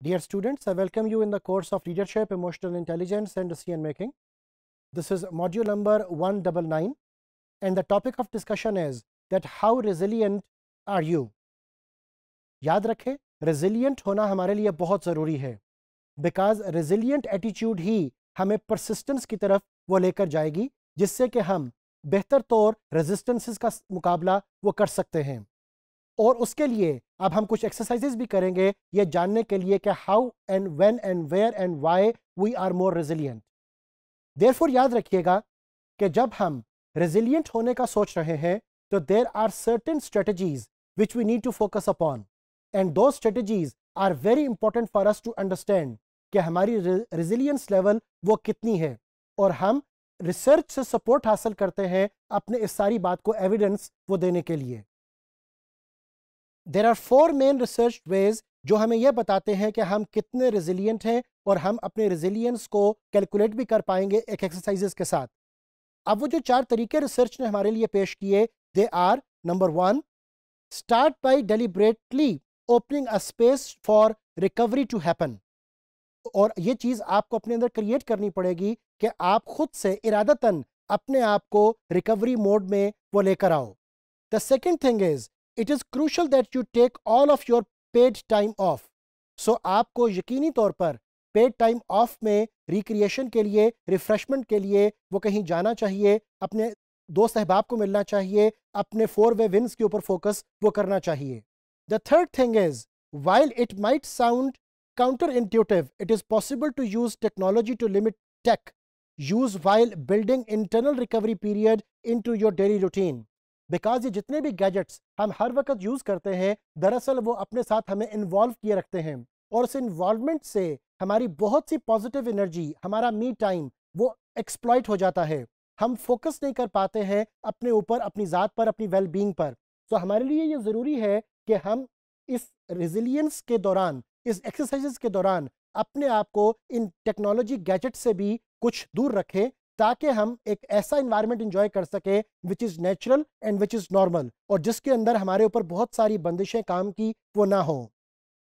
Dear students, I welcome you in the course of Leadership, Emotional Intelligence and Decision Making. This is module number 199 and the topic of discussion is that how resilient are you? याद रखें resilient होना हमारे लिए बहुत ज़रूरी है because resilient attitude ही हमें persistence की तरफ वो लेकर जाएगी जिससे कि हम बेहतर तौर resistances का मुकाबला वो कर सकते हैं और उसके लिए अब हम कुछ एक्सरसाइजेज भी करेंगे ये जानने के लिए कि how and when and where and why we are more resilient therefore याद रखिएगा कि जब हम रेजिलियंट होने का सोच रहे हैं तो there are certain strategies which we need to focus upon and those strategies are very important for us to understand कि हमारी रेजिलियंस लेवल वो कितनी है और हम रिसर्च से सपोर्ट हासिल करते हैं अपने इस सारी बात को एविडेंस वो देने के लिए there are four main research ways जो हमें यह बताते हैं कि हम कितने रेजिलियंट हैं और हम अपने रेजिलियंस को कैलकुलेट भी कर पाएंगे एक एक्सरसाइजेस के साथ अब वो जो चार तरीके रिसर्च ने हमारे लिए पेश किए they are number one start by deliberately opening a space for recovery to happen और ये चीज़ आपको अपने अंदर क्रिएट करनी पड़ेगी कि आप खुद से इरादतन अपने आप को रिकवरी मोड में वो लेकर आओ the second thing is it is crucial that you take all of your paid time off so आपको यकीनी तौर पर पेड टाइम ऑफ में रिक्रिएशन के लिए रिफ्रेशमेंट के लिए वो कहीं जाना चाहिए अपने दोस्त अहबाब को मिलना चाहिए अपने फोर वे विन्स के ऊपर फोकस वो करना चाहिए the third thing is while it might sound counterintuitive it is possible to use technology to limit tech use while building internal recovery period into your daily routine because ये जितने भी gadgets हम हर वक्त use करते हैं दरअसल वो अपने साथ हमें इन्वॉल्व किए रखते हैं और उस इन्वॉल्वमेंट से हमारी बहुत सी पॉजिटिव एनर्जी हमारा मी टाइम वो एक्सप्लॉयट हो जाता है हम फोकस नहीं कर पाते हैं अपने ऊपर अपनी ज़ात पर अपनी वेल बींग पर तो हमारे लिए ये ज़रूरी है कि हम इस रिजिलियंस के दौरान इस एक्सरसाइज के दौरान अपने आप को इन टेक्नोलॉजी गैजेट से भी कुछ दूर रखें ताकि हम एक ऐसा इन्वायरमेंट इंजॉय कर सके which is natural and which is normal और जिसके अंदर हमारे ऊपर बहुत सारी बंदिशें काम की वो ना हो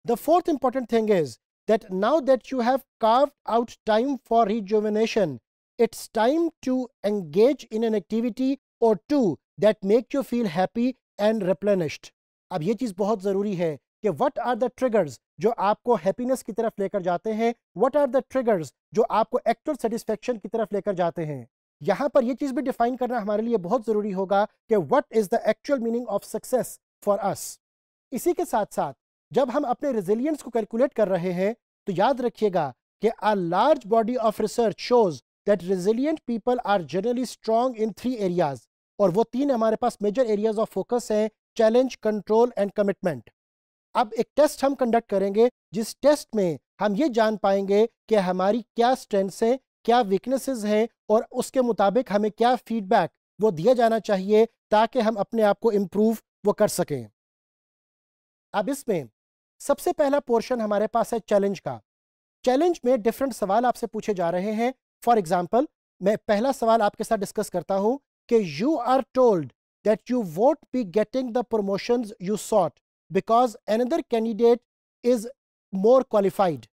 the fourth important thing is that now that you have carve out time for rejuvenation it's time to engage in an activity or two that make you feel happy and replenished अब ये चीज़ बहुत ज़रूरी है कि what are the triggers जो आपको happiness की तरफ लेकर जाते हैं व्हाट आर द ट्रिगर्स जो आपको एक्चुअल सेटिस्फेक्शन की तरफ लेकर जाते हैं यहाँ पर यह चीज़ भी डिफाइन करना हमारे लिए बहुत ज़रूरी होगा कि what is the actual meaning of success for us इसी के साथ साथ जब हम अपने रेजिलियंस को कैलकुलेट कर रहे हैं तो याद रखिएगा कि a large body of research shows that resilient people are generally strong in three areas और वो तीन हमारे पास मेजर एरियाज ऑफ फोकस हैं चैलेंज कंट्रोल एंड कमिटमेंट अब एक टेस्ट हम कंडक्ट करेंगे जिस टेस्ट में हम ये जान पाएंगे कि हमारी क्या स्ट्रेंथ्स हैं क्या वीकनेसेस हैं और उसके मुताबिक हमें क्या फीडबैक वो दिया जाना चाहिए ताकि हम अपने आप को इम्प्रूव वो कर सकें अब इसमें सबसे पहला पोर्शन हमारे पास है चैलेंज का चैलेंज में डिफरेंट सवाल आपसे पूछे जा रहे हैं फॉर एग्जाम्पल मैं पहला सवाल आपके साथ डिस्कस करता हूं कि you are told that you won't be getting the promotion you sought because another candidate is more qualified.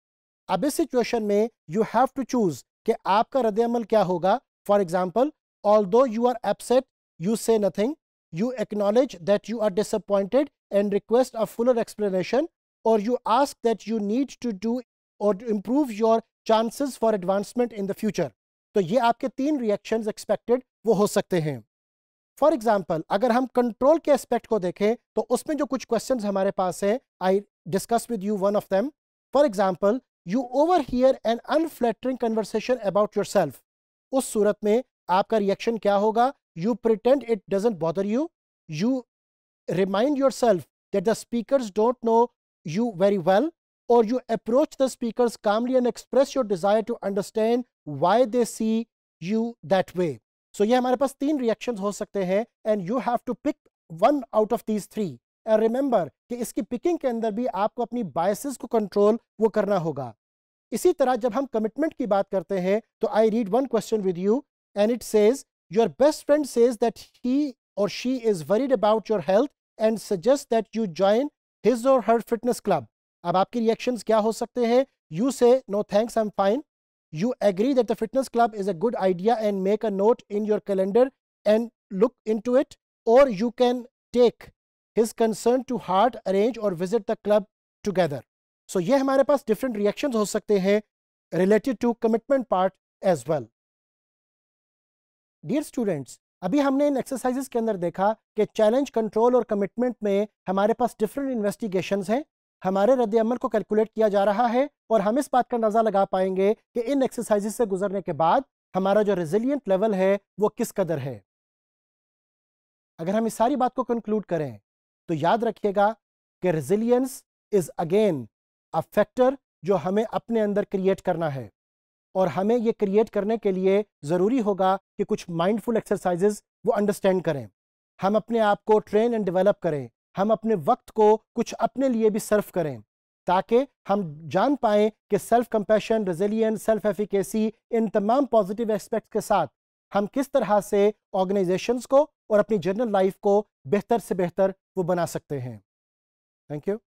अब इस situation, में you have to choose आपका रद्द अमल क्या होगा for example although you are upset you you acknowledge that you are disappointed and request a fuller explanation or you ask that you need to do or to improve your chances for advancement in the future these are आपके three reactions expected for example अगर हम control के aspect को देखें तो उसमें जो कुछ क्वेश्चन हमारे पास है I discuss with you one of them for example you overhear an unflattering conversation about yourself उस सूरत में आपका रिएक्शन क्या होगा you pretend it doesn't bother you you remind yourself that the speaker don't know you very well or you approach the speaker calmly and express your desire to understand why they see you that way so ये हमारे पास तीन reaction हो सकते हैं and you have to pick one out of these three and remember कि इसकी picking के अंदर भी आपको अपनी बायसेस को कंट्रोल वो करना होगा इसी तरह जब हम कमिटमेंट की बात करते हैं तो I read one question with you and it says your best friend says that he or she is worried about your health and suggest that you join his or her fitness club अब आपके reactions क्या हो सकते हैं you say no thanks I am fine you agree that the fitness club is a good idea and make a note in your calendar and look into it, or you can take his concern to heart, arrange or visit the club together. So ये हमारे पास different reactions हो सकते हैं related to commitment part as well. Dear students, अभी हमने इन exercises के अंदर देखा कि चैलेंज कंट्रोल और कमिटमेंट में हमारे पास डिफरेंट इन्वेस्टिगेशंस हैं हमारे रद्द अमल को कैलकुलेट किया जा रहा है और हम इस बात का अंदाज़ा लगा पाएंगे कि इन एक्सरसाइज से गुजरने के बाद हमारा जो रेजिलियंट लेवल है वो किस कदर है अगर हम इस सारी बात को कंक्लूड करें तो याद रखिएगा कि resilience is again a factor जो हमें अपने अंदर क्रिएट करना है और हमें ये क्रिएट करने के लिए ज़रूरी होगा कि कुछ माइंडफुल एक्सरसाइजेज वो अंडरस्टैंड करें हम अपने आप को ट्रेन एंड डेवलप करें हम अपने वक्त को कुछ अपने लिए भी सर्व करें ताकि हम जान पाएं कि self compassion resilience self efficacy इन तमाम पॉजिटिव एस्पेक्ट्स के साथ हम किस तरह से ऑर्गेनाइजेशंस को और अपनी जनरल लाइफ को बेहतर से बेहतर वो बना सकते हैं थैंक यू